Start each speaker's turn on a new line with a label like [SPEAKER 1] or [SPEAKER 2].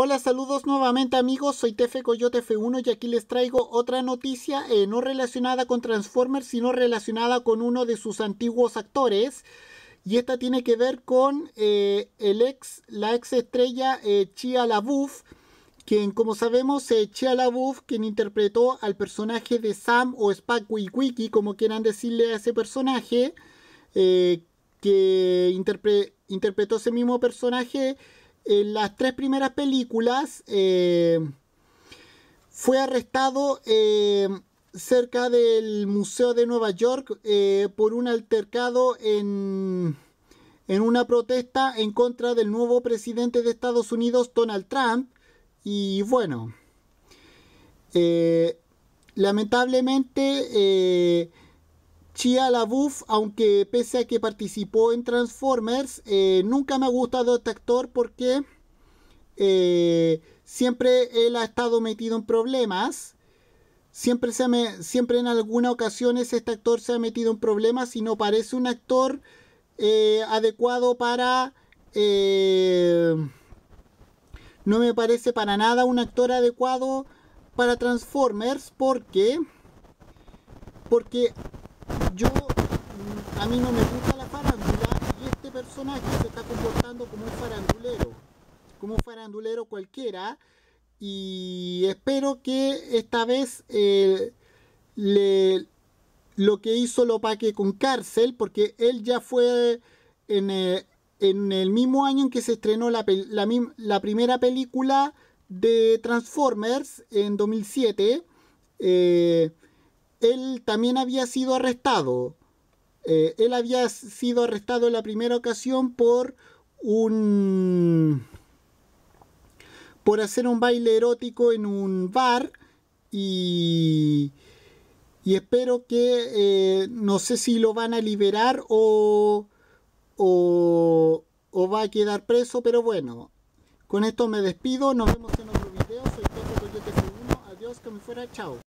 [SPEAKER 1] Hola, saludos nuevamente amigos, soy Tefe Coyote F1 y aquí les traigo otra noticia eh, no relacionada con Transformers, sino relacionada con uno de sus antiguos actores. Y esta tiene que ver con eh, el ex, la ex estrella eh, Chia LaBeouf, quien como sabemos eh, Chia LaBeouf, quien interpretó al personaje de Sam o Wiki, como quieran decirle a ese personaje, que interpretó ese mismo personaje en las tres primeras películas eh, fue arrestado eh, cerca del Museo de Nueva York eh, por un altercado en, en una protesta en contra del nuevo presidente de Estados Unidos, Donald Trump. Y bueno, lamentablemente Chia Buff, aunque pese a que participó en Transformers, eh, nunca me ha gustado este actor porque eh, siempre él ha estado metido en problemas. Siempre, se siempre en algunas ocasiones este actor se ha metido en problemas y no parece un actor eh, adecuado para... no me parece para nada un actor adecuado para Transformers porque... Porque yo, mm, a mí no me gusta la farándula y este personaje se está comportando como un farandulero, como un farandulero cualquiera y espero que esta vez eh, le, lo que hizo lo que con cárcel porque él ya fue en, eh, en el mismo año en que se estrenó la, la, primera película de Transformers en 2007. Eh, él también había sido arrestado. Eh, él había sido arrestado en la primera ocasión por un por hacer un baile erótico en un bar y, y espero que eh, no sé si lo van a liberar o, o, va a quedar preso, pero bueno, con esto me despido, nos vemos en otro video, soy Toto Goyete Segundo, adiós, que me fuera, chao.